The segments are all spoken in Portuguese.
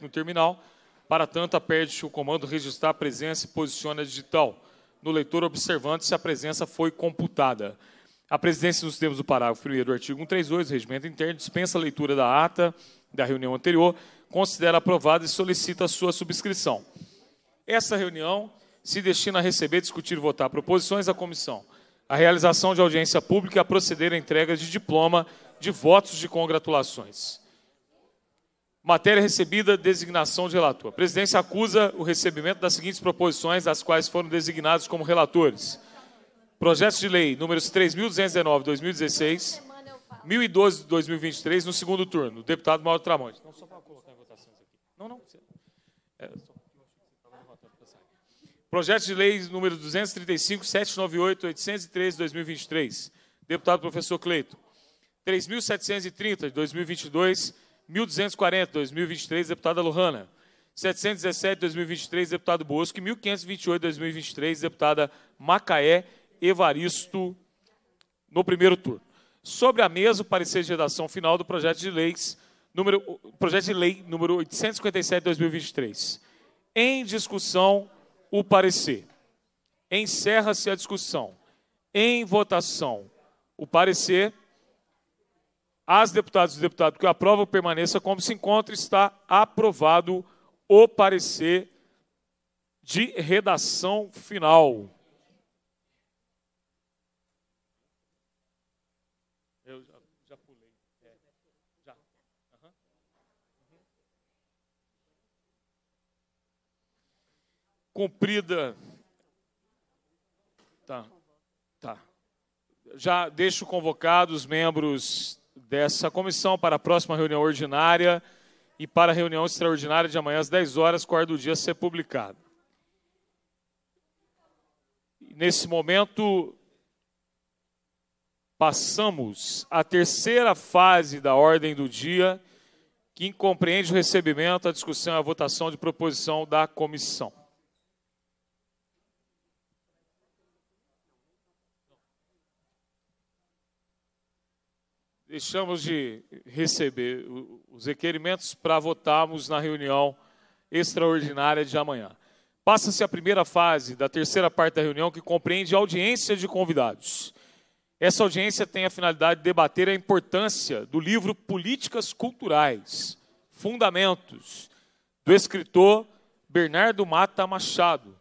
no terminal. Para tanto, aperte o comando registrar a presença e posiciona digital no leitor observante se a presença foi computada. A presidência, nos termos do parágrafo 1 do artigo 132 do Regimento Interno, dispensa a leitura da ata da reunião anterior, considera aprovada e solicita a sua subscrição. Essa reunião se destina a receber, discutir e votar proposições da comissão, a realização de audiência pública e a proceder à entrega de diploma de votos de congratulações. Matéria recebida, designação de relator. A presidência acusa o recebimento das seguintes proposições, as quais foram designados como relatores. Projetos de lei números 3.219, 2016, 1012, 2023, no segundo turno. deputado Mauro Tramonte. Não, só para colocar em votação isso aqui. Não, não. É, só... Tá Projeto de lei número 235, 798, 813, 2023. Deputado professor Cleito. 3.730, de 2022 1240, 2023, deputada Lohana. 717, 2023, deputado Bosco. E 1528, 2023, deputada Macaé Evaristo, no primeiro turno. Sobre a mesa, o parecer de redação final do projeto de leis número, projeto de lei número 857, 2023. Em discussão, o parecer. Encerra-se a discussão. Em votação, o parecer às deputadas e deputados que aprovam permaneça como se encontra, está aprovado o parecer de redação final. Eu já, pulei. É, já. Cumprida. Tá. Tá. Já deixo convocados os membros dessa comissão para a próxima reunião ordinária e para a reunião extraordinária de amanhã às 10 horas, com é do dia ser publicado. Nesse momento, passamos à terceira fase da ordem do dia, que compreende o recebimento, a discussão e a votação de proposição da comissão. deixamos de receber os requerimentos para votarmos na reunião extraordinária de amanhã. Passa-se a primeira fase da terceira parte da reunião, que compreende audiência de convidados. Essa audiência tem a finalidade de debater a importância do livro Políticas Culturais, Fundamentos, do escritor Bernardo Mata Machado,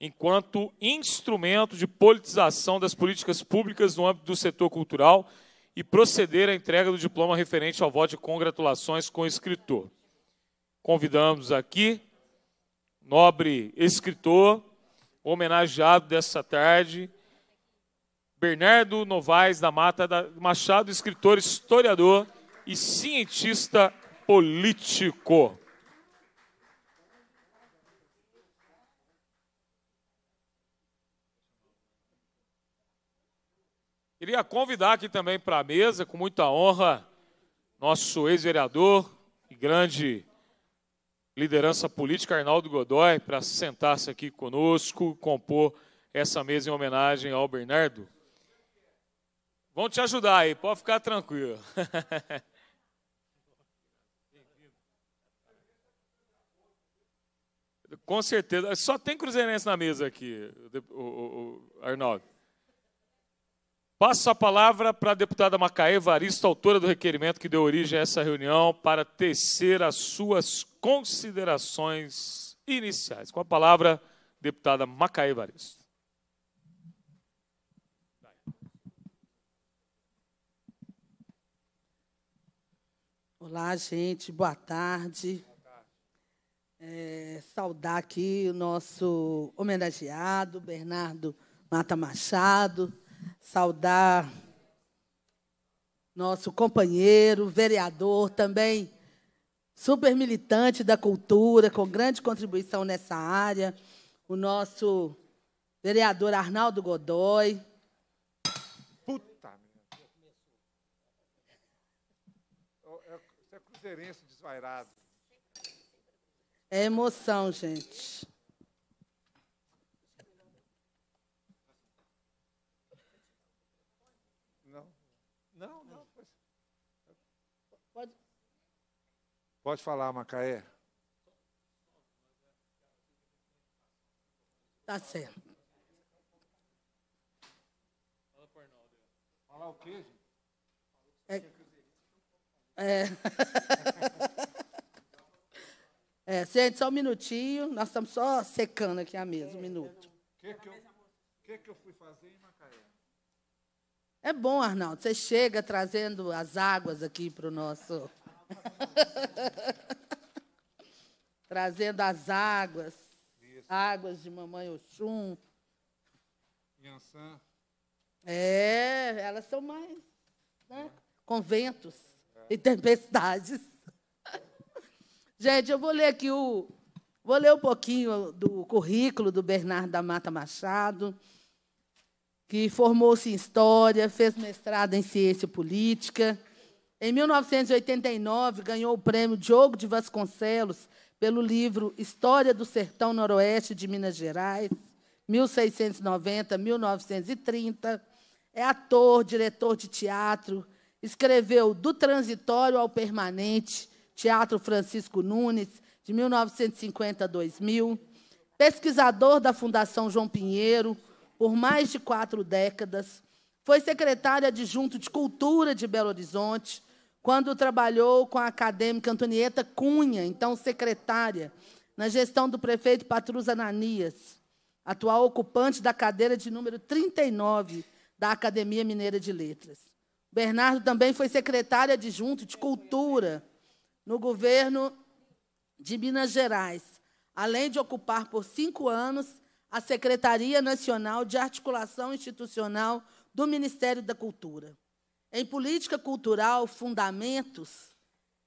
enquanto instrumento de politização das políticas públicas no âmbito do setor cultural e proceder à entrega do diploma referente ao voto de congratulações com o escritor. Convidamos aqui, nobre escritor, homenageado dessa tarde, Bernardo Novaes da Mata da Machado, escritor, historiador e cientista político. Queria convidar aqui também para a mesa, com muita honra, nosso ex-vereador e grande liderança política, Arnaldo Godoy, para sentar-se aqui conosco, compor essa mesa em homenagem ao Bernardo. Vão te ajudar aí, pode ficar tranquilo. Com certeza. Só tem cruzeirense na mesa aqui, o, o, o Arnaldo. Passo a palavra para a deputada Macaé Varisto, autora do requerimento que deu origem a essa reunião, para tecer as suas considerações iniciais. Com a palavra, deputada Macaé Varisto. Olá, gente, boa tarde. Boa tarde. É, saudar aqui o nosso homenageado, Bernardo Mata Machado saudar nosso companheiro, vereador, também super militante da cultura, com grande contribuição nessa área, o nosso vereador Arnaldo Godoy. Puta! Você é cruzeirense desvairado. É emoção, gente. Pode falar, Macaé. Tá certo. Fala pro Arnaldo. Falar o quê, gente? É. É. é, gente, só um minutinho. Nós estamos só secando aqui a mesa, um minuto. O que, que, eu, que, que eu fui fazer em Macaé? É bom, Arnaldo. Você chega trazendo as águas aqui para o nosso. Trazendo as águas, Isso. águas de mamãe Oxum. Yansan. É, elas são mais né? É. conventos é. e tempestades. Gente, eu vou ler aqui o. Vou ler um pouquinho do currículo do Bernardo da Mata Machado, que formou-se em História, fez mestrado em Ciência Política, em 1989, ganhou o prêmio Diogo de Vasconcelos pelo livro História do Sertão Noroeste de Minas Gerais, 1690-1930. É ator, diretor de teatro, escreveu Do Transitório ao Permanente, Teatro Francisco Nunes, de 1950 a 2000. Pesquisador da Fundação João Pinheiro, por mais de quatro décadas. Foi secretário adjunto de Cultura de Belo Horizonte, quando trabalhou com a acadêmica Antonieta Cunha, então secretária, na gestão do prefeito Patrus Ananias, atual ocupante da cadeira de número 39 da Academia Mineira de Letras. Bernardo também foi secretário adjunto de Cultura no governo de Minas Gerais, além de ocupar por cinco anos a Secretaria Nacional de Articulação Institucional do Ministério da Cultura. Em política cultural, Fundamentos,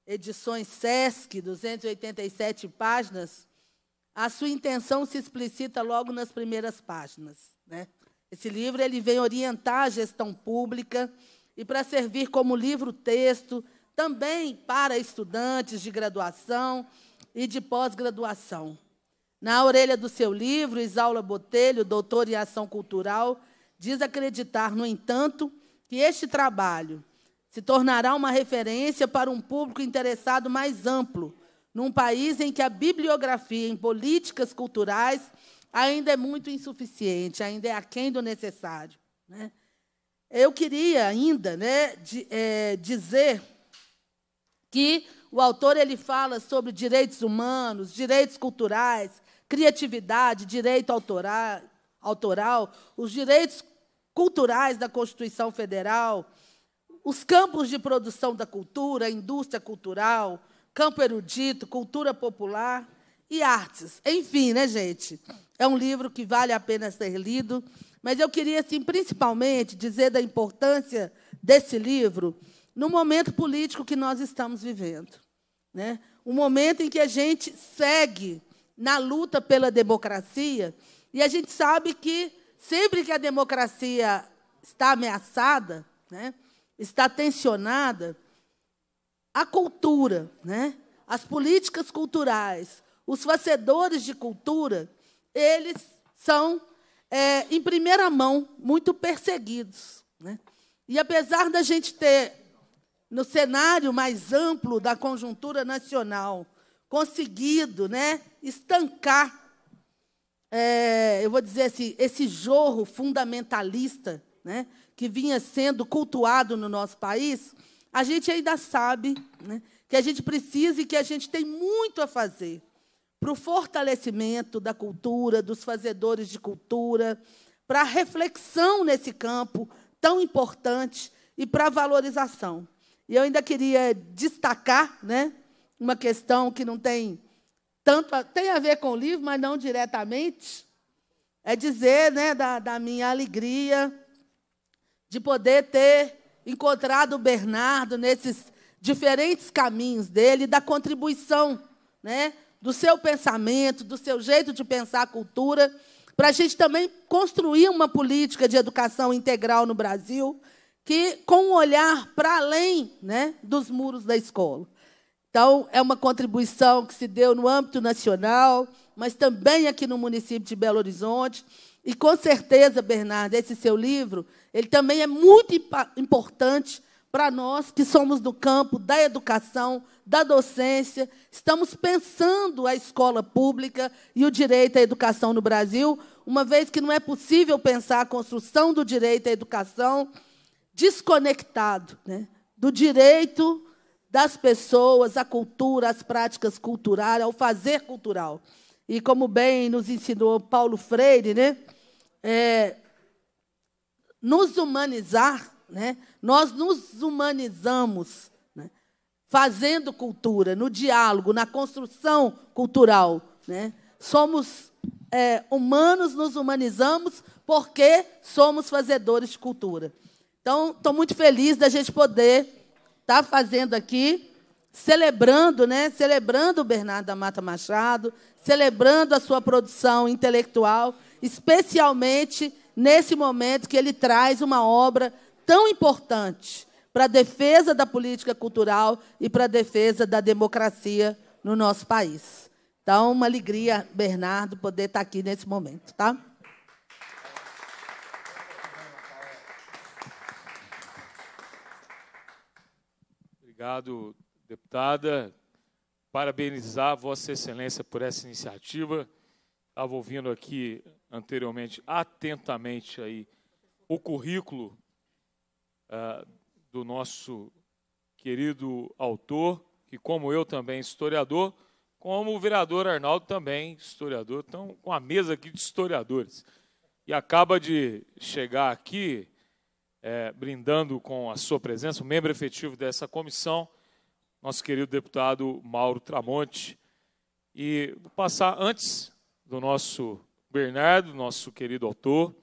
edições SESC, 287 páginas, a sua intenção se explicita logo nas primeiras páginas. Né? Esse livro ele vem orientar a gestão pública e para servir como livro-texto também para estudantes de graduação e de pós-graduação. Na orelha do seu livro, Isaula Botelho, doutor em ação cultural, diz acreditar, no entanto, que este trabalho se tornará uma referência para um público interessado mais amplo, num país em que a bibliografia em políticas culturais ainda é muito insuficiente, ainda é aquém do necessário. Né? Eu queria ainda né, de, é, dizer que o autor ele fala sobre direitos humanos, direitos culturais, criatividade, direito autoral, autoral os direitos culturais da Constituição Federal, os campos de produção da cultura, indústria cultural, campo erudito, cultura popular e artes. Enfim, né, gente? É um livro que vale a pena ser lido, mas eu queria, assim, principalmente, dizer da importância desse livro no momento político que nós estamos vivendo. Né? Um momento em que a gente segue na luta pela democracia e a gente sabe que Sempre que a democracia está ameaçada, né, está tensionada, a cultura, né, as políticas culturais, os fazedores de cultura, eles são, é, em primeira mão, muito perseguidos. Né? E apesar da gente ter, no cenário mais amplo da conjuntura nacional, conseguido né, estancar é, eu vou dizer assim, esse jorro fundamentalista né, que vinha sendo cultuado no nosso país, a gente ainda sabe né, que a gente precisa e que a gente tem muito a fazer para o fortalecimento da cultura, dos fazedores de cultura, para a reflexão nesse campo tão importante e para a valorização. E eu ainda queria destacar né, uma questão que não tem tanto a, tem a ver com o livro, mas não diretamente. É dizer né, da, da minha alegria de poder ter encontrado o Bernardo nesses diferentes caminhos dele, da contribuição né, do seu pensamento, do seu jeito de pensar a cultura, para a gente também construir uma política de educação integral no Brasil que com um olhar para além né, dos muros da escola. Então, é uma contribuição que se deu no âmbito nacional, mas também aqui no município de Belo Horizonte. E, com certeza, Bernardo, esse seu livro, ele também é muito importante para nós que somos do campo da educação, da docência, estamos pensando a escola pública e o direito à educação no Brasil, uma vez que não é possível pensar a construção do direito à educação desconectado né, do direito das pessoas, a cultura, as práticas culturais, ao fazer cultural. E como bem nos ensinou Paulo Freire, né? É, nos humanizar, né? nós nos humanizamos né? fazendo cultura, no diálogo, na construção cultural. Né? Somos é, humanos, nos humanizamos porque somos fazedores de cultura. Então, estou muito feliz da gente poder está fazendo aqui, celebrando, né? Celebrando o Bernardo da Mata Machado, celebrando a sua produção intelectual, especialmente nesse momento que ele traz uma obra tão importante para a defesa da política cultural e para a defesa da democracia no nosso país. Então, uma alegria, Bernardo, poder estar aqui nesse momento, tá? Obrigado, deputada. Parabenizar Vossa Excelência por essa iniciativa. Estava ouvindo aqui anteriormente, atentamente, aí, o currículo uh, do nosso querido autor, que, como eu também, historiador, como o vereador Arnaldo também, historiador, estão com a mesa aqui de historiadores. E acaba de chegar aqui é, brindando com a sua presença, o um membro efetivo dessa comissão, nosso querido deputado Mauro Tramonte. E vou passar antes do nosso Bernardo, nosso querido autor,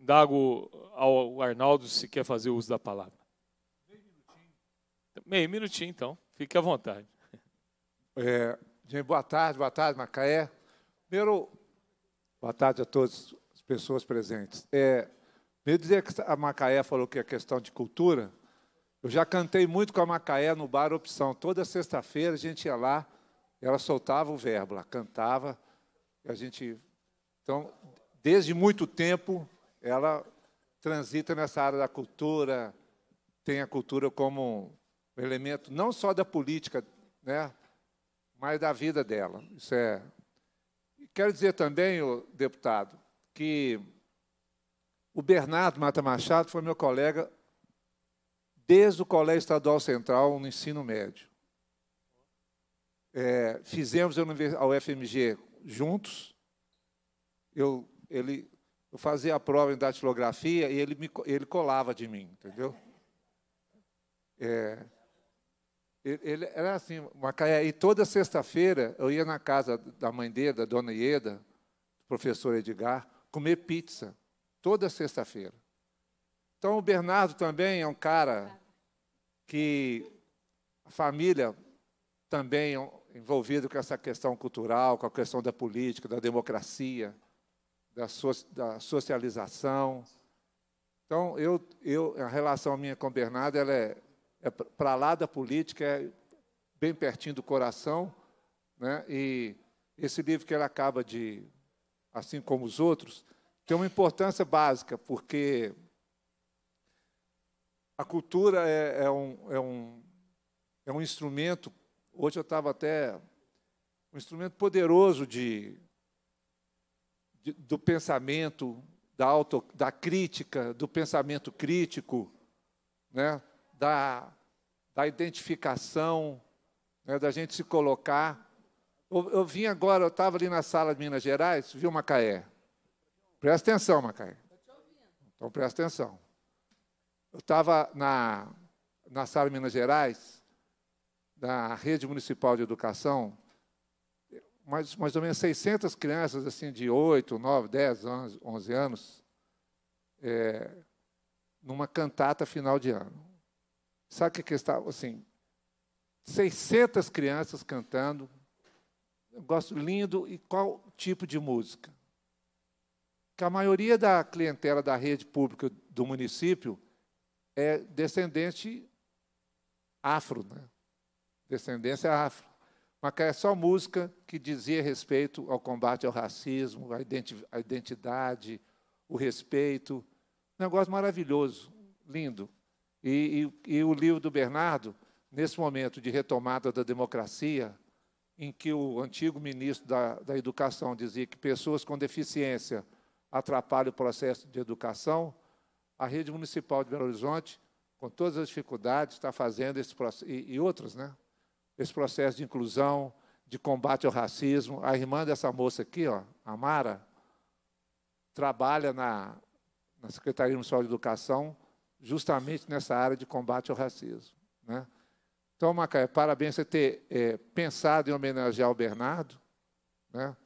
dago ao Arnaldo se quer fazer uso da palavra. Meio minutinho. Meio minutinho, então. Fique à vontade. É, boa tarde, boa tarde, Macaé. Primeiro, boa tarde a todas as pessoas presentes. É, Meio dizer que a Macaé falou que é questão de cultura. Eu já cantei muito com a Macaé no bar Opção. Toda sexta-feira a gente ia lá, ela soltava o verbo, ela cantava, e a gente. Então, desde muito tempo, ela transita nessa área da cultura, tem a cultura como um elemento não só da política, né, mas da vida dela. Isso é. Quero dizer também, deputado, que o Bernardo Mata Machado foi meu colega desde o Colégio Estadual Central no ensino médio. É, fizemos a UFMG juntos. Eu, ele, eu fazia a prova em datilografia e ele, me, ele colava de mim, entendeu? É, ele era assim, uma e toda sexta-feira eu ia na casa da mãe dele, da dona Ieda, do professor Edgar, comer pizza toda sexta-feira. Então, o Bernardo também é um cara que a família também é envolvida com essa questão cultural, com a questão da política, da democracia, da, so, da socialização. Então, eu, eu, a relação minha com o Bernardo ela é, é para lá da política, é bem pertinho do coração. Né? E esse livro que ele acaba de, assim como os outros, tem uma importância básica, porque a cultura é, é, um, é, um, é um instrumento, hoje eu estava até, um instrumento poderoso de, de, do pensamento, da, auto, da crítica, do pensamento crítico, né, da, da identificação, né, da gente se colocar. Eu, eu vim agora, eu estava ali na sala de Minas Gerais, vi Macaé. Presta atenção, Macaia. Então presta atenção. Eu estava na, na sala de Minas Gerais, da Rede Municipal de Educação, mais, mais ou menos 600 crianças assim de 8, 9, 10, 11, 11 anos, é, numa cantata final de ano. Sabe o que, que estava? Assim, 600 crianças cantando, eu gosto lindo, e qual tipo de música? que a maioria da clientela da rede pública do município é descendente afro, né? descendência afro. Mas que é só música que dizia respeito ao combate ao racismo, à identidade, o respeito. Um negócio maravilhoso, lindo. E, e, e o livro do Bernardo, nesse momento de retomada da democracia, em que o antigo ministro da, da Educação dizia que pessoas com deficiência atrapalha o processo de educação. A rede municipal de Belo Horizonte, com todas as dificuldades, está fazendo esse e, e outros, né? Esse processo de inclusão, de combate ao racismo. A irmã dessa moça aqui, ó, a Mara, trabalha na, na Secretaria Municipal de Educação justamente nessa área de combate ao racismo. Né? Então, Macaé, parabéns você ter é, pensado em homenagear o Bernardo, né?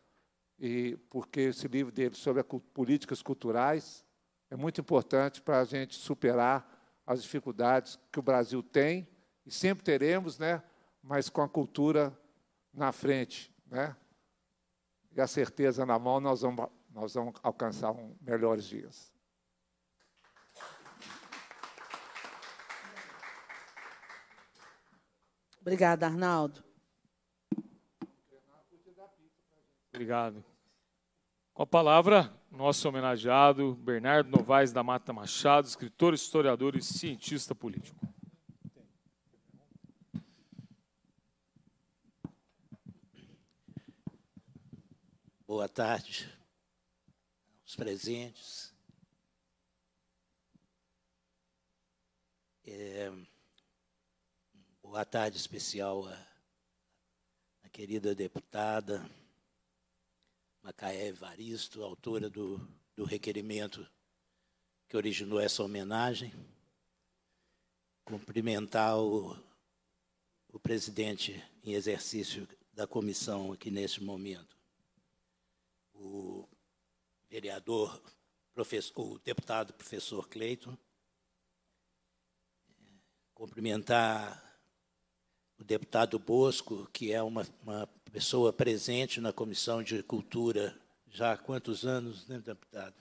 e porque esse livro dele sobre políticas culturais é muito importante para a gente superar as dificuldades que o Brasil tem e sempre teremos, né? Mas com a cultura na frente, né? E a certeza na mão, nós vamos, nós vamos alcançar um, melhores dias. Obrigada, Arnaldo. Obrigado. Com a palavra, nosso homenageado Bernardo Novaes da Mata Machado, escritor, historiador e cientista político. Boa tarde os presentes. É, boa tarde especial à, à querida deputada. Macaé Evaristo, autora do, do requerimento que originou essa homenagem. Cumprimentar o, o presidente em exercício da comissão aqui neste momento, o vereador, professor, o deputado professor Cleiton. Cumprimentar o deputado Bosco, que é uma, uma pessoa presente na Comissão de Cultura já há quantos anos, né, deputado?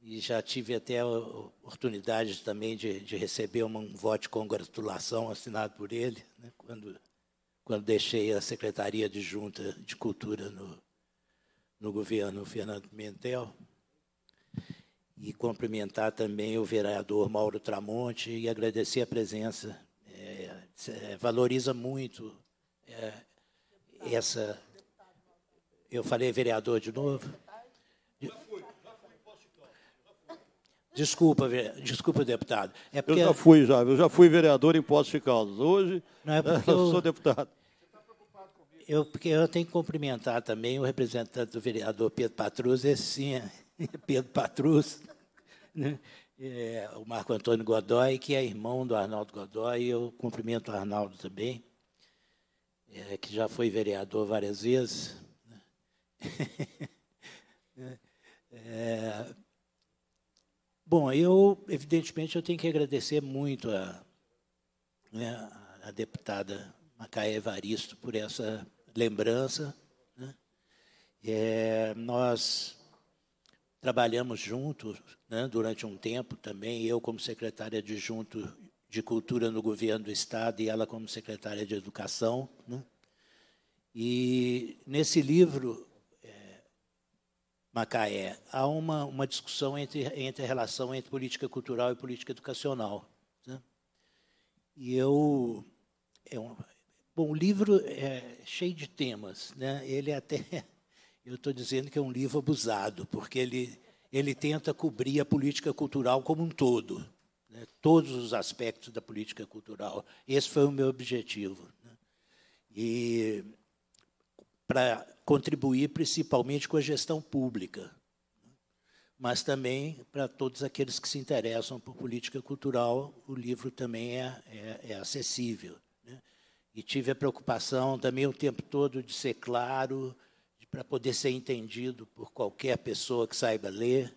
E já tive até a oportunidade também de, de receber um, voto de congratulação assinado por ele, né, quando, quando deixei a Secretaria de Junta de Cultura no, no governo Fernando Pimentel. E cumprimentar também o vereador Mauro Tramonte e agradecer a presença. É, é valoriza muito é, essa. Eu falei vereador de novo. Desculpa, desculpa, deputado. É porque... Eu já fui, já. Eu já fui vereador em posse de Caldas. Hoje Não é porque eu sou deputado. Eu, porque eu tenho que cumprimentar também o representante do vereador Pedro Patrus, esse sim, Pedro Patrus, né? é, o Marco Antônio Godoy, que é irmão do Arnaldo Godoy. Eu cumprimento o Arnaldo também é, que já foi vereador várias vezes, né? é, bom, eu, evidentemente, eu tenho que agradecer muito a, né, a deputada Macaé Evaristo por essa lembrança. Né? É, nós trabalhamos juntos né, durante um tempo também, eu como secretária adjunto de Cultura no governo do Estado e ela como secretária de Educação. Né? E nesse livro, é, Macaé, há uma, uma discussão entre, entre a relação entre política cultural e política educacional. Né? E eu. É um, bom, o livro é cheio de temas. Né? Ele até. Eu estou dizendo que é um livro abusado, porque ele, ele tenta cobrir a política cultural como um todo né, todos os aspectos da política cultural. Esse foi o meu objetivo. Né? E para contribuir principalmente com a gestão pública, mas também para todos aqueles que se interessam por política cultural, o livro também é, é, é acessível. Né? E tive a preocupação também o tempo todo de ser claro, para poder ser entendido por qualquer pessoa que saiba ler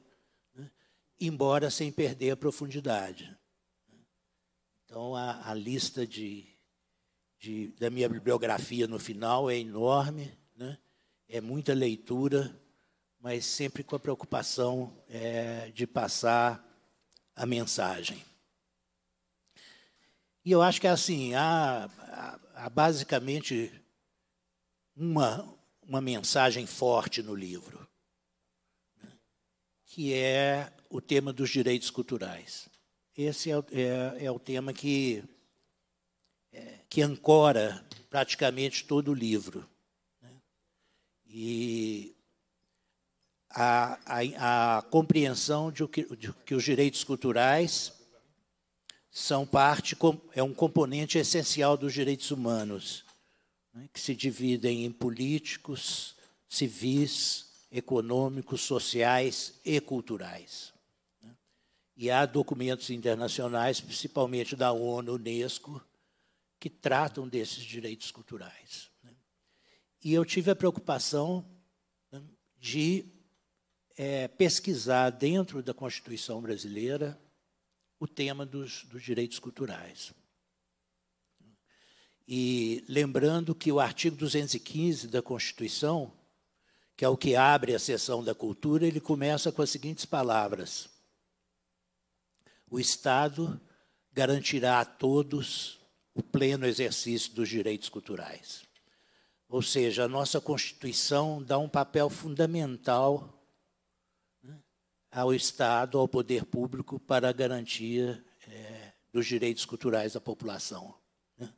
embora sem perder a profundidade. Então, a, a lista de, de, da minha bibliografia no final é enorme, né? é muita leitura, mas sempre com a preocupação é, de passar a mensagem. E eu acho que é assim, há, há, há basicamente uma, uma mensagem forte no livro, né? que é o tema dos direitos culturais. Esse é, é, é o tema que, é, que ancora praticamente todo o livro. Né? E a, a, a, compreensão de que, de que os direitos culturais são parte, é um componente essencial dos direitos humanos, né? que se dividem em políticos, civis, econômicos, sociais e culturais. E há documentos internacionais, principalmente da ONU, Unesco, que tratam desses direitos culturais. Né? E eu tive a preocupação né, de é, pesquisar dentro da Constituição brasileira o tema dos, dos direitos culturais. E lembrando que o artigo 215 da Constituição, que é o que abre a sessão da cultura, ele começa com as seguintes palavras: o Estado garantirá a todos o pleno exercício dos direitos culturais. Ou seja, a nossa Constituição dá um papel fundamental né, ao Estado, ao poder público, para a garantia é, dos direitos culturais da população. Né.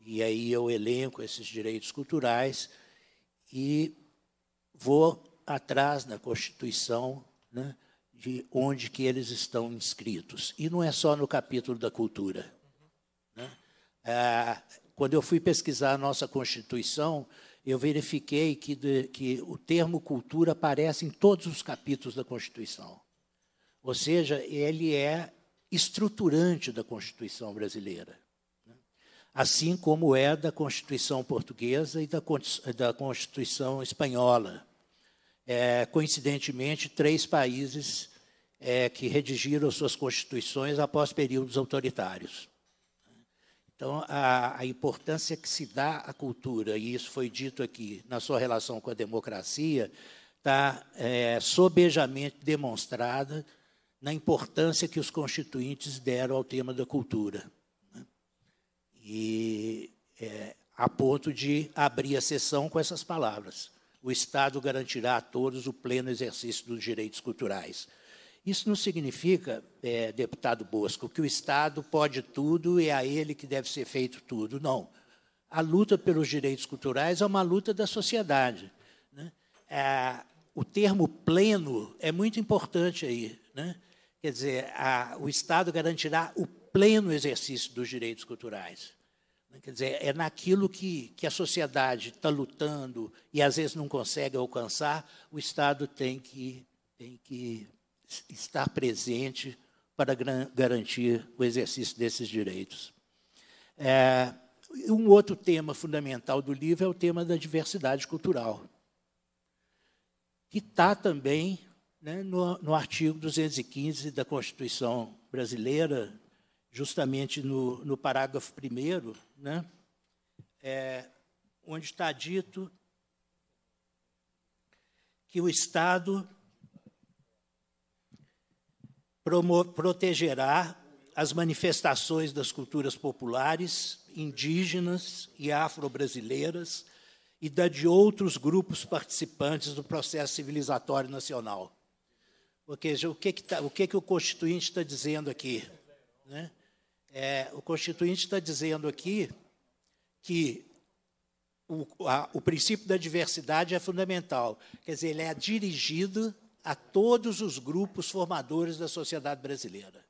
E aí eu elenco esses direitos culturais e vou atrás na Constituição né, de onde que eles estão inscritos. E não é só no capítulo da cultura. Né? É, quando eu fui pesquisar a nossa Constituição, eu verifiquei que, de, que o termo cultura aparece em todos os capítulos da Constituição. Ou seja, ele é estruturante da Constituição brasileira, né? assim como é da Constituição portuguesa e da Constituição espanhola. É, coincidentemente, três países é, que redigiram suas constituições após períodos autoritários. Então, a, a, importância que se dá à cultura, e isso foi dito aqui na sua relação com a democracia, está é, sobejamente demonstrada na importância que os constituintes deram ao tema da cultura. Né? E é, a ponto de abrir a sessão com essas palavras o Estado garantirá a todos o pleno exercício dos direitos culturais. Isso não significa, é, deputado Bosco, que o Estado pode tudo e é a ele que deve ser feito tudo. Não. A luta pelos direitos culturais é uma luta da sociedade. Né? É, o termo pleno é muito importante aí. Né? Quer dizer, a, o Estado garantirá o pleno exercício dos direitos culturais. Né? Quer dizer, é naquilo que, que a sociedade está lutando e às vezes não consegue alcançar, o Estado tem que, tem que estar presente para garantir o exercício desses direitos. É, um outro tema fundamental do livro é o tema da diversidade cultural, que está também né, no, no artigo 215 da Constituição brasileira, justamente no, no parágrafo primeiro, né? É, onde está dito que o Estado protegerá as manifestações das culturas populares, indígenas e afro-brasileiras e da de outros grupos participantes do processo civilizatório nacional. Ou seja, o que, que, tá, o, que, que o Constituinte está dizendo aqui? Né? É, o Constituinte está dizendo aqui que o, a, o princípio da diversidade é fundamental. Quer dizer, ele é dirigido a todos os grupos formadores da sociedade brasileira.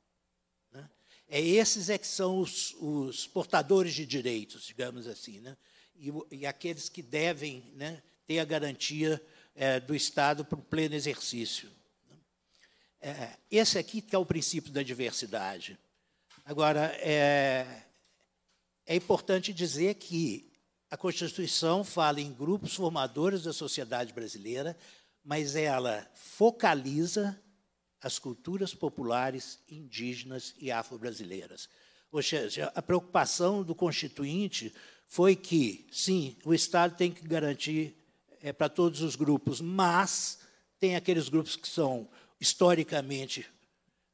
Né? É esses é que são os, os, portadores de direitos, digamos assim, né? e, e aqueles que devem né, ter a garantia é, do Estado para o pleno exercício. É, esse aqui que é o princípio da diversidade. Agora, é, é importante dizer que a Constituição fala em grupos formadores da sociedade brasileira, mas ela focaliza as culturas populares indígenas e afro-brasileiras. Ou seja, a preocupação do Constituinte foi que, sim, o Estado tem que garantir é, para todos os grupos, mas tem aqueles grupos que são historicamente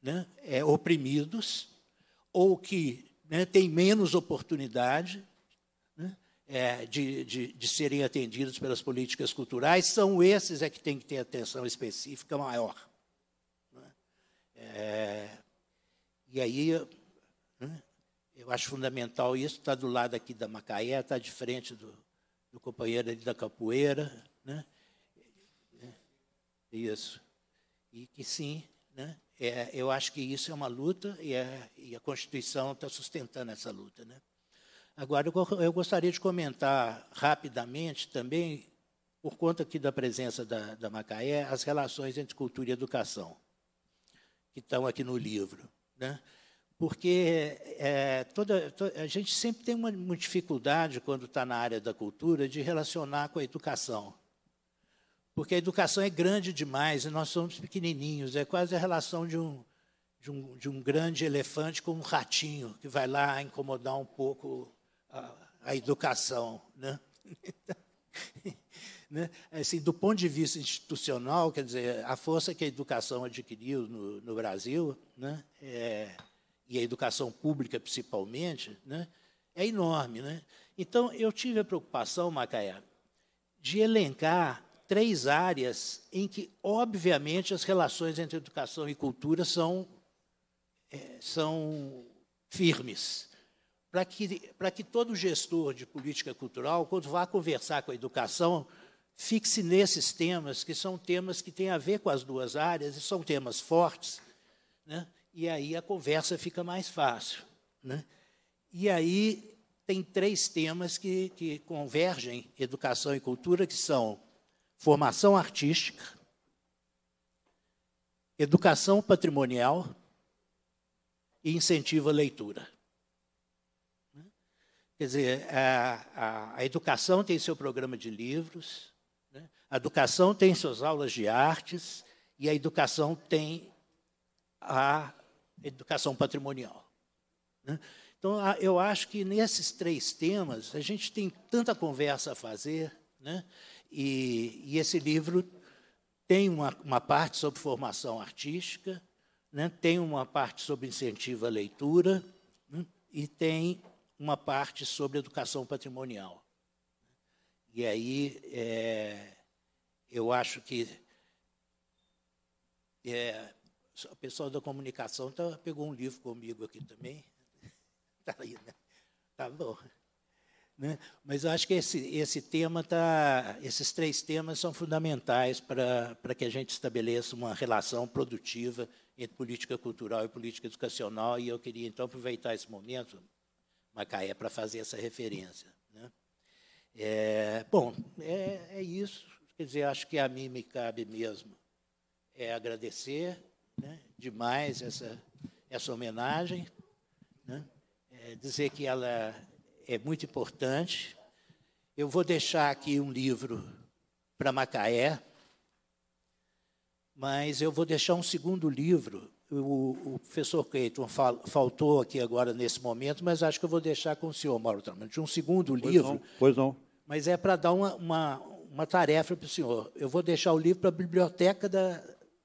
né, é, oprimidos, ou que né, têm menos oportunidade né, é, de, de, de serem atendidos pelas políticas culturais, são esses é que têm que ter atenção específica maior. Né. É, e aí, né, eu acho fundamental isso, está do lado aqui da Macaé, está de frente do, do companheiro ali da capoeira, né? É, isso. E que sim, né? É, eu acho que isso é uma luta e, é, e a Constituição está sustentando essa luta. Né? Agora, eu, eu gostaria de comentar rapidamente também, por conta aqui da presença da, da Macaé, as relações entre cultura e educação, que estão aqui no livro. Né? Porque é, toda, to, a gente sempre tem uma, uma dificuldade, quando está na área da cultura, de relacionar com a educação porque a educação é grande demais e nós somos pequenininhos. É quase a relação de um, de um, de um grande elefante com um ratinho que vai lá incomodar um pouco a, a educação. Né? né? Assim, do ponto de vista institucional, quer dizer, a força que a educação adquiriu no, no Brasil, né? É, e a educação pública principalmente, né? é enorme. Né? Então, eu tive a preocupação, Macaé, de elencar três áreas em que, obviamente, as relações entre educação e cultura são, é, são firmes. Para que, para que todo gestor de política cultural, quando vá conversar com a educação, fixe nesses temas, que são temas que têm a ver com as duas áreas, e são temas fortes, né? e aí a conversa fica mais fácil. Né? E aí tem três temas que, que convergem, educação e cultura, que são formação artística, educação patrimonial e incentivo à leitura. Quer dizer, a, a, a educação tem seu programa de livros, né? a educação tem suas aulas de artes e a educação tem a educação patrimonial. Né? Então, eu acho que nesses três temas, a gente tem tanta conversa a fazer, né? E, e esse livro tem uma, uma, parte sobre formação artística, né? tem uma parte sobre incentivo à leitura né? e tem uma parte sobre educação patrimonial. E aí é, eu acho que é, o pessoal da comunicação tá, pegou um livro comigo aqui também. Está aí, né? Tá bom. Né? Mas eu acho que esse, esse tema tá, esses três temas são fundamentais para que a gente estabeleça uma relação produtiva entre política cultural e política educacional. E eu queria, então, aproveitar esse momento, Macaé, para fazer essa referência. Né? É, bom, é, é isso. Quer dizer, acho que a mim me cabe mesmo é agradecer né, demais essa, essa homenagem, né, é dizer que ela é muito importante. Eu vou deixar aqui um livro para Macaé, mas eu vou deixar um segundo livro. O, o professor Cleiton fal, faltou aqui agora nesse momento, mas acho que eu vou deixar com o senhor, Mauro Tramante, um segundo pois livro. Não, pois não. Mas é para dar uma, uma, uma tarefa para o senhor. Eu vou deixar o livro para a biblioteca da,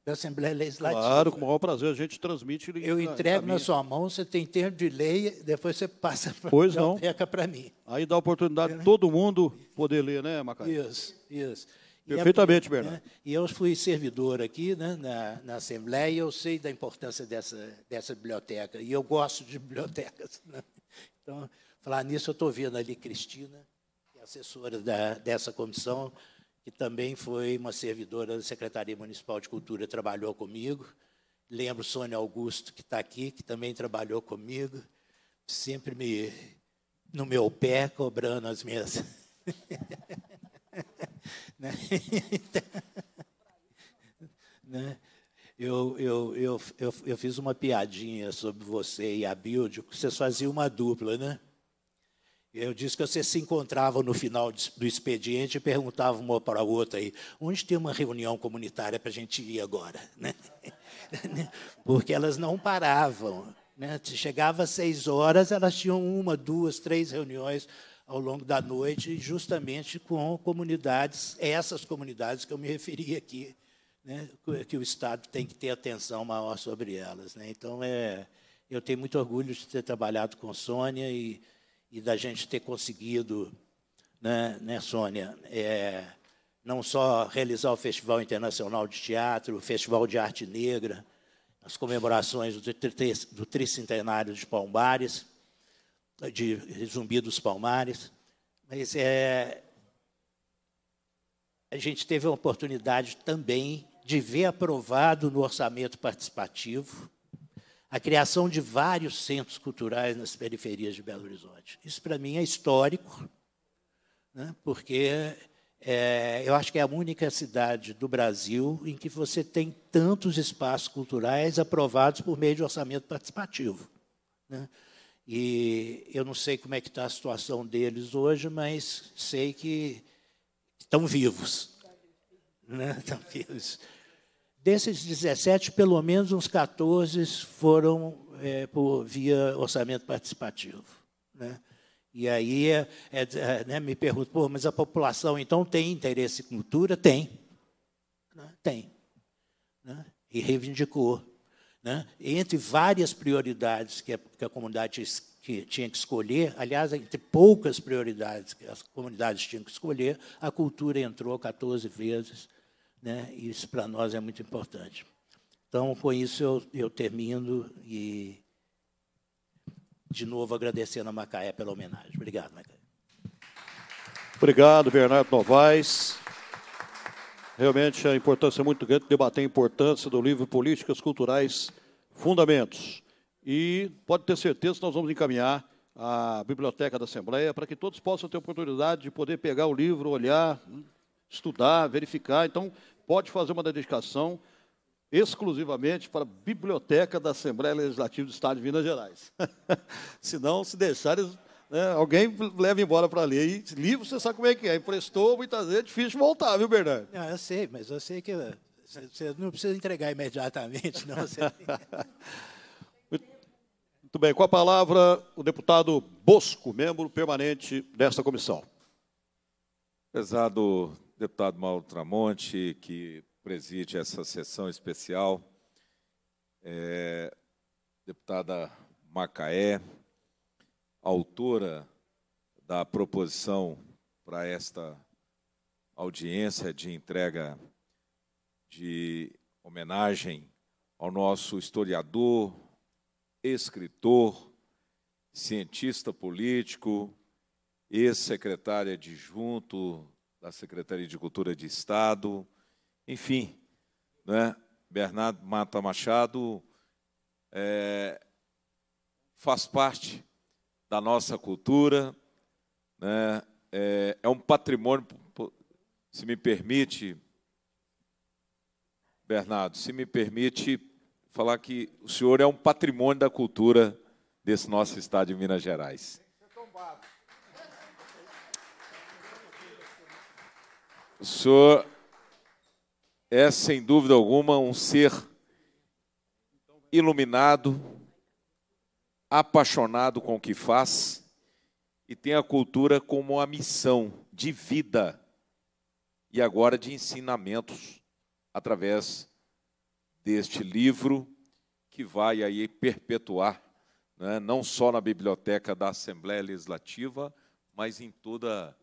da Assembleia Legislativa. Claro, com o maior prazer, a gente transmite. Eu entrego na, na sua mão, você tem termo de lei, depois você passa para a biblioteca para mim. Aí dá a oportunidade de todo mundo poder ler, né, Macaé? Isso, isso. É Perfeitamente, e a, Bernardo. Né, e eu fui servidor aqui né, na, na Assembleia, e eu sei da importância dessa, dessa biblioteca, e eu gosto de bibliotecas. Né? Então, falar nisso, eu estou vendo ali Cristina, que é assessora da, dessa comissão, que também foi uma servidora da Secretaria Municipal de Cultura, trabalhou comigo. Lembro Sônia Augusto, que está aqui, que também trabalhou comigo, sempre me no meu pé, cobrando as minhas. Né? né? eu, eu, eu, eu, eu fiz uma piadinha sobre você e a Bilde, vocês faziam uma dupla, né? Eu disse que vocês se encontravam no final do expediente e perguntavam uma para a outra aí, onde tem uma reunião comunitária para a gente ir agora? Né? Porque elas não paravam. Né? Chegava às seis horas, elas tinham uma, duas, três reuniões ao longo da noite, justamente com comunidades, essas comunidades que eu me referi aqui, né? que o Estado tem que ter atenção maior sobre elas. Então, é, eu tenho muito orgulho de ter trabalhado com Sônia e e da gente ter conseguido, né, né Sônia, é, não só realizar o Festival Internacional de Teatro, o Festival de Arte Negra, as comemorações do, do tricentenário de Palmares, de Zumbi dos Palmares, mas é, a gente teve a oportunidade também de ver aprovado no orçamento participativo a criação de vários centros culturais nas periferias de Belo Horizonte. Isso, para mim, é histórico, né, porque é, eu acho que é a única cidade do Brasil em que você tem tantos espaços culturais aprovados por meio de orçamento participativo. Né. E eu não sei como é que está a situação deles hoje, mas sei que estão vivos. Né, estão vivos. Desses 17, pelo menos uns 14 foram é, por, via orçamento participativo. Né? E aí é, é, é, né, me pergunto, Pô, mas a população então tem interesse em cultura? Tem. Né? Tem. Né? E reivindicou. Né? Entre várias prioridades que a, que a comunidade que tinha que escolher, aliás, entre poucas prioridades que as comunidades tinham que escolher, a cultura entrou 14 vezes né? Isso para nós é muito importante. Então, com isso, eu, eu termino e, de novo, agradecendo a Macaé pela homenagem. Obrigado, Macaé. Obrigado, Bernardo Novaes. Realmente a importância é muito grande debater a importância do livro Políticas Culturais Fundamentos. E pode ter certeza que nós vamos encaminhar a Biblioteca da Assembleia para que todos possam ter oportunidade de poder pegar o livro, olhar, estudar, verificar. Então, pode fazer uma dedicação exclusivamente para a biblioteca da Assembleia Legislativa do Estado de Minas Gerais. se não, se deixar, né, alguém leva embora para ler. E livro, você sabe como é que é. Emprestou, muitas vezes é difícil voltar, viu, Bernardo? Não, eu sei, mas eu sei que você não precisa entregar imediatamente, não. Você... Muito bem, com a palavra o deputado Bosco, membro permanente desta comissão. Pesado deputado Mauro Tramonte, que preside essa sessão especial, é, deputada Macaé, autora da proposição para esta audiência de entrega de homenagem ao nosso historiador, escritor, cientista político, ex-secretária adjunto da Secretaria de Cultura de Estado, enfim, né? Bernardo Mata Machado é, faz parte da nossa cultura, né? é, é um patrimônio, se me permite, Bernardo, se me permite falar que o senhor é um patrimônio da cultura desse nosso estado de Minas Gerais. O senhor é, sem dúvida alguma, um ser iluminado, apaixonado com o que faz e tem a cultura como uma missão de vida e agora de ensinamentos através deste livro que vai aí perpetuar né, não só na biblioteca da Assembleia Legislativa, mas em toda a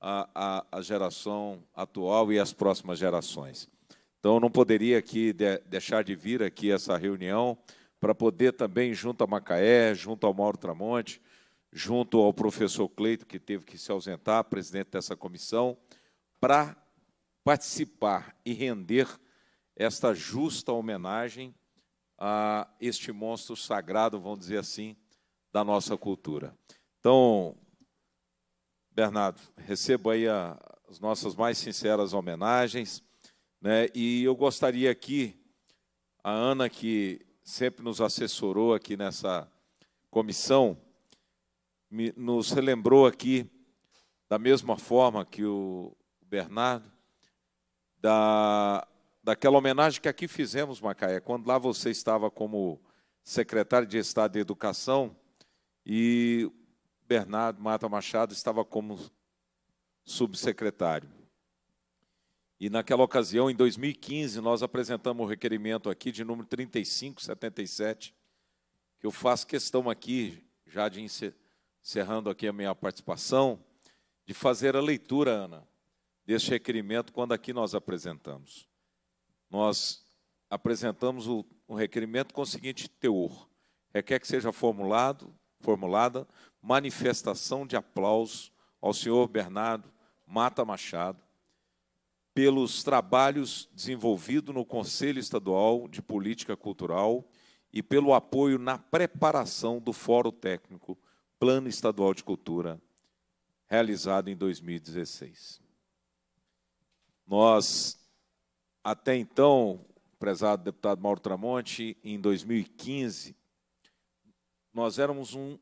a, a, a geração atual e as próximas gerações. Então, não poderia aqui de, deixar de vir aqui essa reunião para poder também, junto a Macaé, junto ao Mauro Tramonte, junto ao professor Cleito, que teve que se ausentar, presidente dessa comissão, para participar e render esta justa homenagem a este monstro sagrado, vamos dizer assim, da nossa cultura. Então, Bernardo, recebo aí a, as nossas mais sinceras homenagens, né? E eu gostaria aqui a Ana que sempre nos assessorou aqui nessa comissão me, nos relembrou aqui da mesma forma que o Bernardo da daquela homenagem que aqui fizemos, Macaia, quando lá você estava como secretário de Estado de Educação e Bernardo Mata Machado estava como subsecretário. E naquela ocasião, em 2015, nós apresentamos o requerimento aqui de número 3577, que eu faço questão aqui, já de encerrando aqui a minha participação, de fazer a leitura, Ana, deste requerimento quando aqui nós apresentamos. Nós apresentamos o, o requerimento com o seguinte teor: requer que seja formulado, formulada manifestação de aplauso ao senhor Bernardo Mata Machado pelos trabalhos desenvolvidos no Conselho Estadual de Política Cultural e pelo apoio na preparação do Fórum Técnico Plano Estadual de Cultura, realizado em 2016. Nós, até então, prezado deputado Mauro Tramonte, em 2015, nós éramos um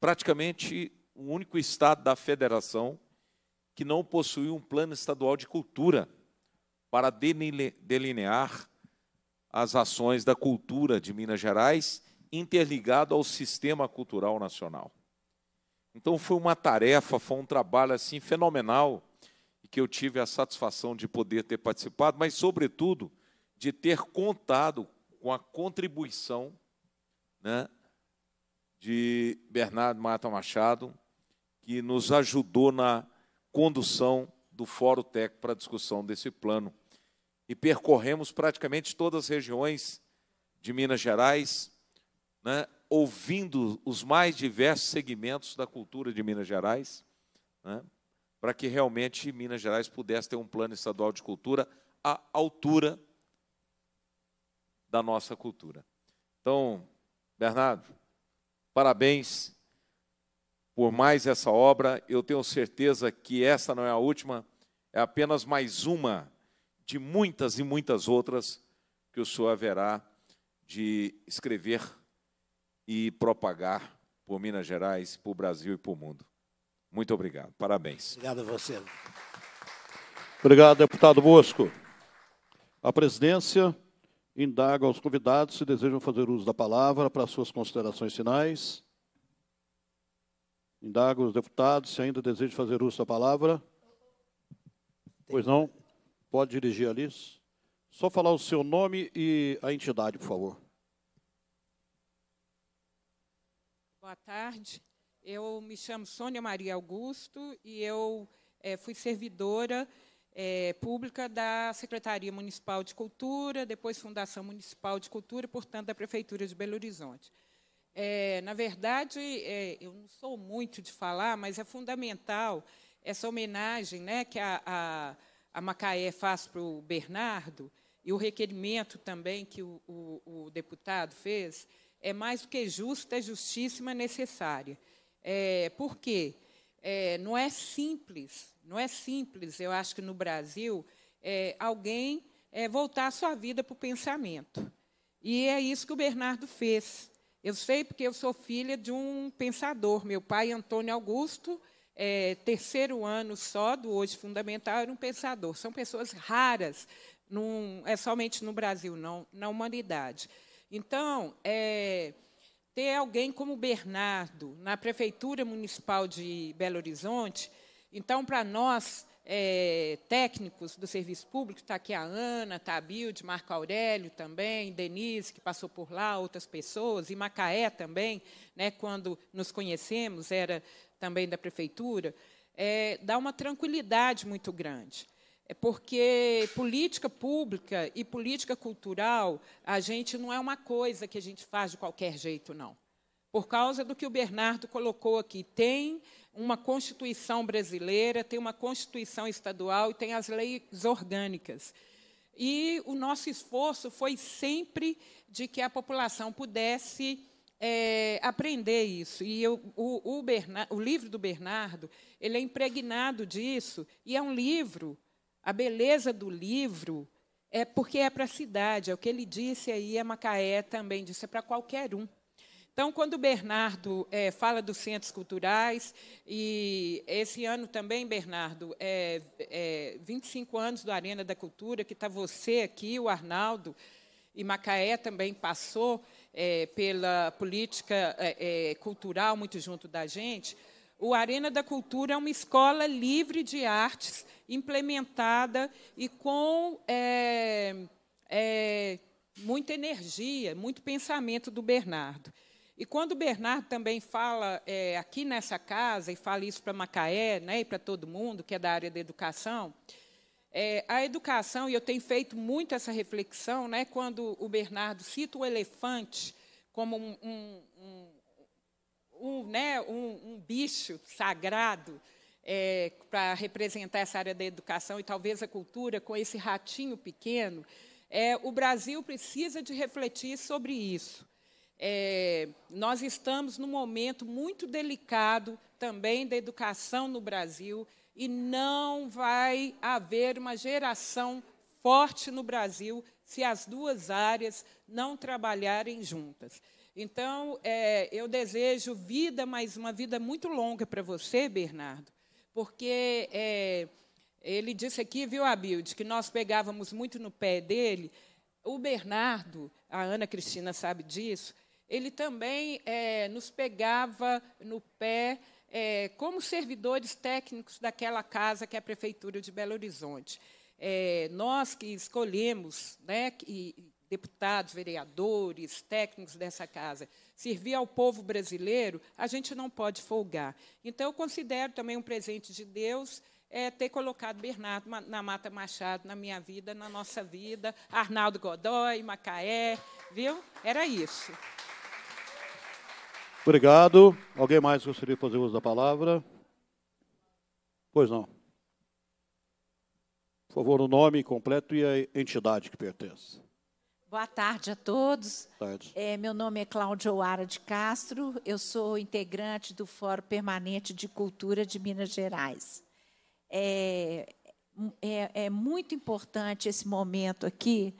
praticamente o único estado da federação que não possui um plano estadual de cultura para delinear as ações da cultura de Minas Gerais interligado ao sistema cultural nacional. Então foi uma tarefa, foi um trabalho assim fenomenal que eu tive a satisfação de poder ter participado, mas sobretudo de ter contado com a contribuição né, de Bernardo Mata Machado, que nos ajudou na condução do Fórum Tec para a discussão desse plano. E percorremos praticamente todas as regiões de Minas Gerais, né, ouvindo os mais diversos segmentos da cultura de Minas Gerais, né, para que realmente Minas Gerais pudesse ter um plano estadual de cultura à altura da nossa cultura. Então, Bernardo, Parabéns por mais essa obra. Eu tenho certeza que essa não é a última, é apenas mais uma de muitas e muitas outras que o senhor haverá de escrever e propagar por Minas Gerais, por Brasil e por mundo. Muito obrigado. Parabéns. Obrigado a você. Obrigado, deputado Bosco. A presidência indago aos convidados se desejam fazer uso da palavra para suas considerações finais. Indago os deputados se ainda desejam fazer uso da palavra. Pois não? Pode dirigir a Só falar o seu nome e a entidade, por favor. Boa tarde. Eu me chamo Sônia Maria Augusto e eu é, fui servidora é, Pública da Secretaria Municipal de Cultura, depois Fundação Municipal de Cultura, portanto, da Prefeitura de Belo Horizonte. É, na verdade, é, eu não sou muito de falar, mas é fundamental essa homenagem né, que a, a, a Macaé faz para o Bernardo e o requerimento também que o, o, o deputado fez é mais do que justa, é justíssima, é necessária. É, por quê? É, não é simples não é simples, eu acho que no Brasil, é, alguém é, voltar a sua vida para o pensamento. E é isso que o Bernardo fez. Eu sei porque eu sou filha de um pensador. Meu pai, Antônio Augusto, é, terceiro ano só do hoje fundamental, era um pensador. São pessoas raras, num, é somente no Brasil, não na humanidade. Então, é, ter alguém como Bernardo na prefeitura municipal de Belo Horizonte então, para nós, é, técnicos do serviço público, está aqui a Ana, está a Bild, Marco Aurélio também, Denise, que passou por lá, outras pessoas, e Macaé também, né, quando nos conhecemos, era também da prefeitura, é, dá uma tranquilidade muito grande. É porque política pública e política cultural, a gente não é uma coisa que a gente faz de qualquer jeito, não por causa do que o Bernardo colocou aqui. Tem uma Constituição brasileira, tem uma Constituição estadual e tem as leis orgânicas. E o nosso esforço foi sempre de que a população pudesse é, aprender isso. E eu, o, o, Bernardo, o livro do Bernardo ele é impregnado disso, e é um livro. A beleza do livro é porque é para a cidade, é o que ele disse aí, a é Macaé também disse, é para qualquer um. Então, quando o Bernardo é, fala dos centros culturais, e esse ano também, Bernardo, é, é 25 anos do Arena da Cultura, que está você aqui, o Arnaldo, e Macaé também passou é, pela política eh, cultural muito junto da gente. O Arena da Cultura é uma escola livre de artes, implementada e com muita energia, muito pensamento do Bernardo. E quando o Bernardo também fala é, aqui nessa casa, e fala isso para Macaé né, e para todo mundo que é da área da educação, é, a educação, e eu tenho feito muito essa reflexão, né, quando o Bernardo cita o elefante como um, um, um, um né, um, bicho sagrado é, para representar essa área da educação e talvez a cultura com esse ratinho pequeno, é, o Brasil precisa de refletir sobre isso. É, nós estamos num momento muito delicado também da educação no Brasil e não vai haver uma geração forte no Brasil se as duas áreas não trabalharem juntas. Então, é, eu desejo vida, mas uma vida muito longa para você, Bernardo, porque é, ele disse aqui, viu, Abilde, que nós pegávamos muito no pé dele. O Bernardo, a Ana Cristina sabe disso, ele também é, nos pegava no pé é, como servidores técnicos daquela casa que é a Prefeitura de Belo Horizonte. É, nós que escolhemos, né, que, deputados, vereadores, técnicos dessa casa, servir ao povo brasileiro, a gente não pode folgar. Então, eu considero também um presente de Deus é, ter colocado Bernardo na Mata Machado na minha vida, na nossa vida, Arnaldo Godoy, Macaé, viu? Era isso. Obrigado. Alguém mais gostaria de fazer uso da palavra? Pois não. Por favor, o nome completo e a entidade que pertence. Boa tarde a todos. Tarde. É, meu nome é Cláudio Oara de Castro, eu sou integrante do Fórum Permanente de Cultura de Minas Gerais. É, é, é muito importante esse momento aqui,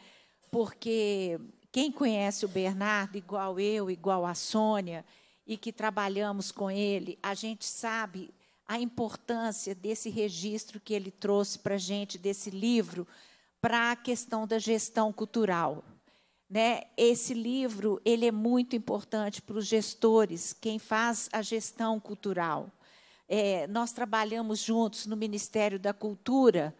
porque quem conhece o Bernardo, igual eu, igual a Sônia, e que trabalhamos com ele, a gente sabe a importância desse registro que ele trouxe para a gente, desse livro, para a questão da gestão cultural. Né? Esse livro ele é muito importante para os gestores, quem faz a gestão cultural. É, nós trabalhamos juntos no Ministério da Cultura,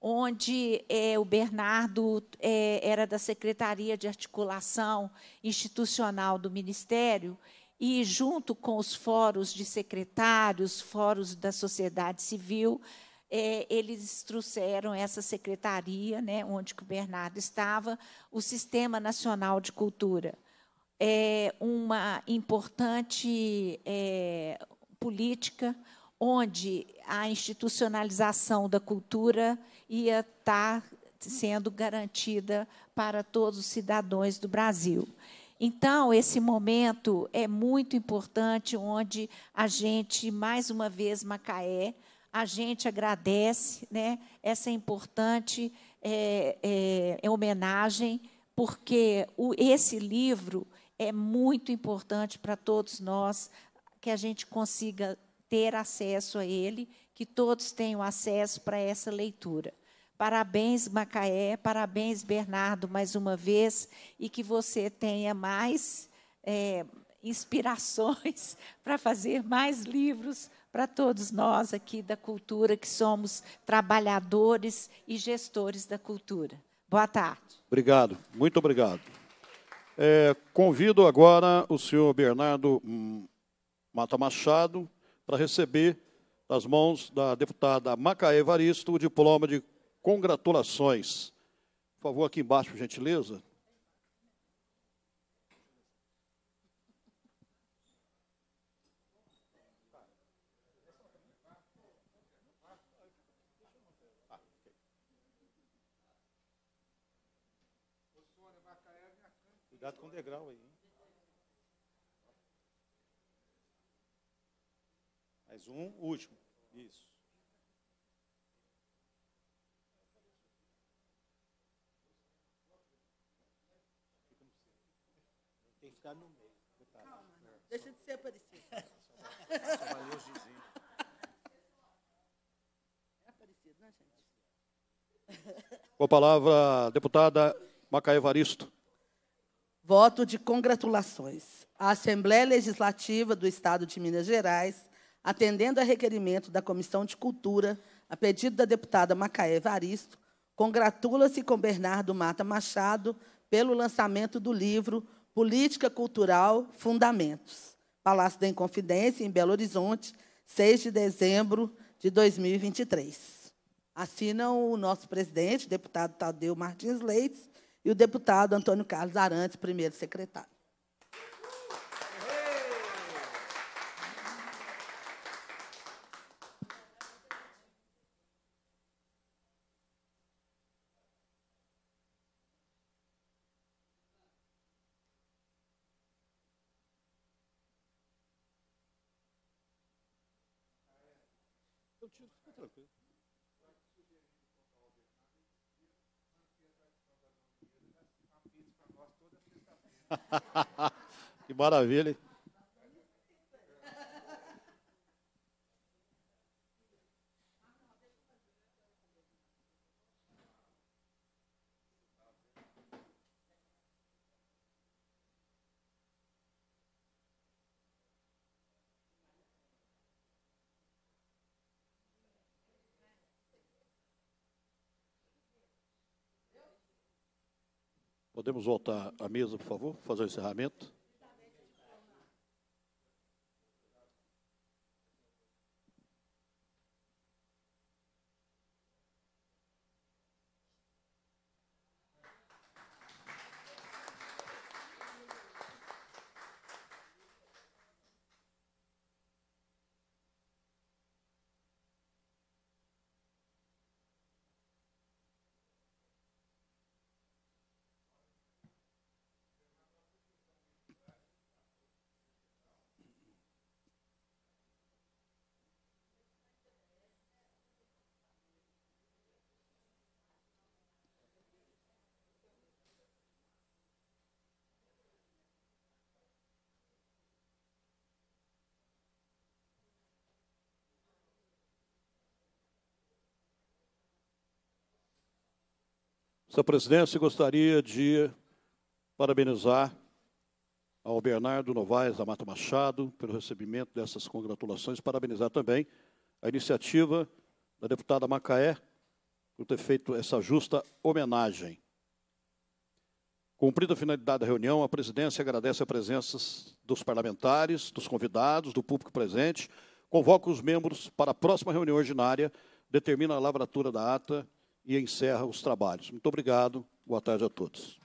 onde é, o Bernardo é, era da Secretaria de Articulação Institucional do Ministério, e junto com os fóruns de secretários, fóruns da sociedade civil, é, eles trouxeram essa secretaria, né, onde o Bernardo estava, o Sistema Nacional de Cultura. É uma importante é, política onde a institucionalização da cultura ia estar tá sendo garantida para todos os cidadãos do Brasil. Então, esse momento é muito importante, onde a gente, mais uma vez, Macaé, a gente agradece né, essa importante é, é, é, homenagem, porque o, esse livro é muito importante para todos nós, que a gente consiga ter acesso a ele, que todos tenham acesso para essa leitura. Parabéns, Macaé, parabéns, Bernardo, mais uma vez, e que você tenha mais é, inspirações para fazer mais livros para todos nós aqui da cultura, que somos trabalhadores e gestores da cultura. Boa tarde. Obrigado, muito obrigado. É, convido agora o senhor Bernardo hum, Mata Machado para receber das mãos da deputada Macaé Varisto o diploma de Congratulações. Por favor, aqui embaixo, por gentileza. Cuidado com o degrau aí. Mais um, último. está no meio. Calma, não. Deixa de ser aparecido. valeu É aparecido, né, gente? Com a palavra, deputada Macaé Evaristo. Voto de congratulações. A Assembleia Legislativa do Estado de Minas Gerais, atendendo a requerimento da Comissão de Cultura, a pedido da deputada Macaé Evaristo, congratula-se com Bernardo Mata Machado pelo lançamento do livro Política Cultural, Fundamentos. Palácio da Inconfidência, em Belo Horizonte, 6 de dezembro de 2023. Assinam o nosso presidente, deputado Tadeu Martins Leites, e o deputado Antônio Carlos Arantes, primeiro secretário. Tranquilo. que maravilha, hein? Podemos voltar à mesa, por favor, fazer o encerramento. Sua presidência, gostaria de parabenizar ao Bernardo Novaes da Mata Machado pelo recebimento dessas congratulações, parabenizar também a iniciativa da deputada Macaé por ter feito essa justa homenagem. Cumprida a finalidade da reunião, a presidência agradece a presença dos parlamentares, dos convidados, do público presente, convoca os membros para a próxima reunião ordinária, determina a lavratura da ata e encerra os trabalhos. Muito obrigado. Boa tarde a todos.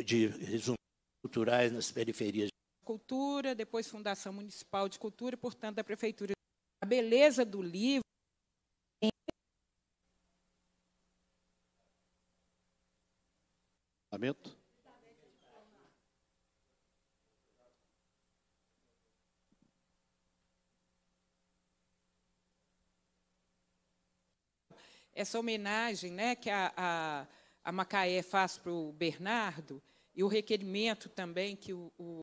de resumos culturais nas periferias. Cultura, depois Fundação Municipal de Cultura, e, portanto, da Prefeitura. A beleza do livro Lamento. Essa homenagem né, que a, a a Macaé faz para o Bernardo, e o requerimento também que o, o